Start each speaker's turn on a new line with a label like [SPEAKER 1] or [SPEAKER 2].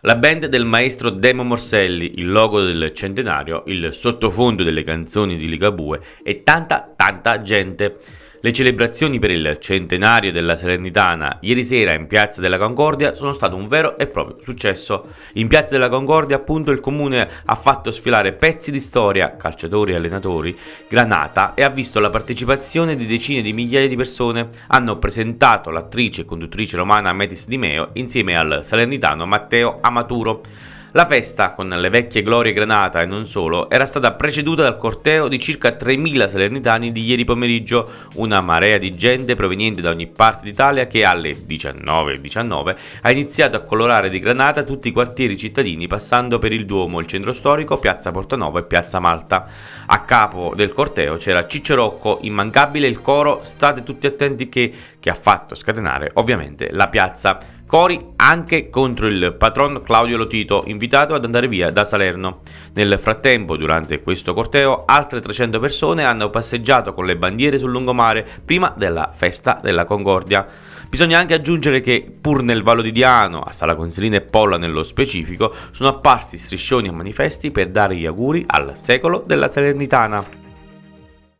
[SPEAKER 1] La band del maestro Demo Morselli, il logo del centenario, il sottofondo delle canzoni di Ligabue e tanta, tanta gente. Le celebrazioni per il centenario della Salernitana ieri sera in Piazza della Concordia sono state un vero e proprio successo. In Piazza della Concordia appunto il comune ha fatto sfilare pezzi di storia, calciatori e allenatori, granata e ha visto la partecipazione di decine di migliaia di persone. Hanno presentato l'attrice e conduttrice romana Metis Di Meo insieme al salernitano Matteo Amaturo. La festa, con le vecchie glorie Granata e non solo, era stata preceduta dal corteo di circa 3.000 salernitani di ieri pomeriggio, una marea di gente proveniente da ogni parte d'Italia che alle 19.19 .19 ha iniziato a colorare di granata tutti i quartieri cittadini passando per il Duomo, il centro storico, piazza Portanova e piazza Malta. A capo del corteo c'era Ciccio Rocco, immancabile il coro State tutti attenti che, che ha fatto scatenare ovviamente la piazza. Cori anche contro il patron Claudio Lotito, invitato ad andare via da Salerno. Nel frattempo, durante questo corteo, altre 300 persone hanno passeggiato con le bandiere sul lungomare prima della festa della Concordia. Bisogna anche aggiungere che, pur nel Vallo di Diano, a Sala Consilina e Polla nello specifico, sono apparsi striscioni e manifesti per dare gli auguri al secolo della Salernitana.